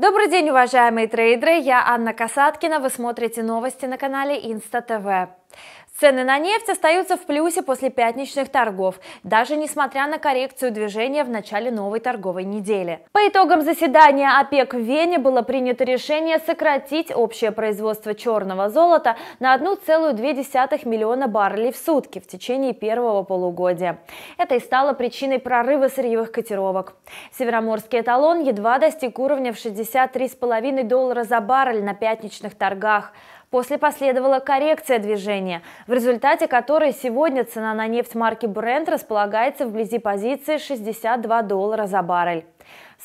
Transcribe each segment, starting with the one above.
Добрый день, уважаемые трейдеры! Я Анна Касаткина. Вы смотрите новости на канале Инста ТВ. Цены на нефть остаются в плюсе после пятничных торгов, даже несмотря на коррекцию движения в начале новой торговой недели. По итогам заседания ОПЕК в Вене было принято решение сократить общее производство черного золота на 1,2 миллиона баррелей в сутки в течение первого полугодия. Это и стало причиной прорыва сырьевых котировок. Североморский эталон едва достиг уровня в 63,5 доллара за баррель на пятничных торгах. После последовала коррекция движения, в результате которой сегодня цена на нефть марки Brent располагается вблизи позиции 62 доллара за баррель.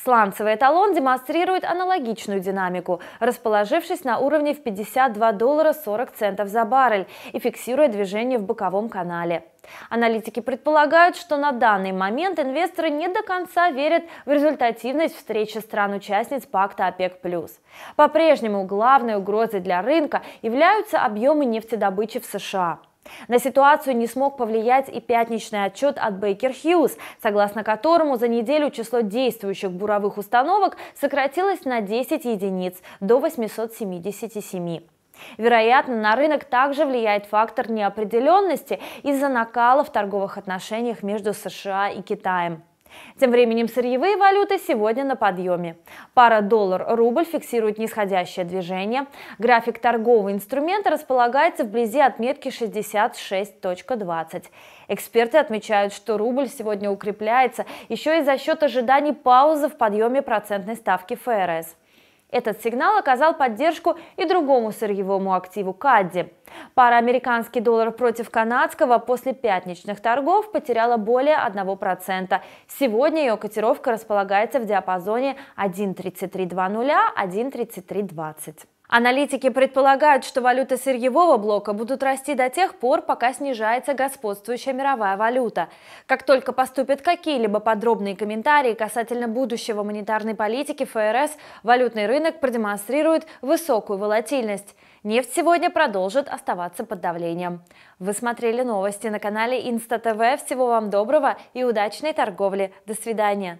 Сланцевый эталон демонстрирует аналогичную динамику, расположившись на уровне в 52 доллара 40 центов за баррель и фиксируя движение в боковом канале. Аналитики предполагают, что на данный момент инвесторы не до конца верят в результативность встречи стран-участниц пакта ОПЕК+. По-прежнему главной угрозой для рынка являются объемы нефтедобычи в США. На ситуацию не смог повлиять и пятничный отчет от Baker Hughes, согласно которому за неделю число действующих буровых установок сократилось на 10 единиц до 877. Вероятно, на рынок также влияет фактор неопределенности из-за накала в торговых отношениях между США и Китаем. Тем временем сырьевые валюты сегодня на подъеме. Пара доллар-рубль фиксирует нисходящее движение. График торгового инструмента располагается вблизи отметки 66.20. Эксперты отмечают, что рубль сегодня укрепляется еще и за счет ожиданий паузы в подъеме процентной ставки ФРС. Этот сигнал оказал поддержку и другому сырьевому активу Кадди. Пара американский доллар против канадского после пятничных торгов потеряла более 1%. Сегодня ее котировка располагается в диапазоне 1.3320-1.3320. Аналитики предполагают, что валюты сырьевого блока будут расти до тех пор, пока снижается господствующая мировая валюта. Как только поступят какие-либо подробные комментарии касательно будущего монетарной политики ФРС, валютный рынок продемонстрирует высокую волатильность. Нефть сегодня продолжит оставаться под давлением. Вы смотрели новости на канале Инста ТВ. Всего вам доброго и удачной торговли. До свидания.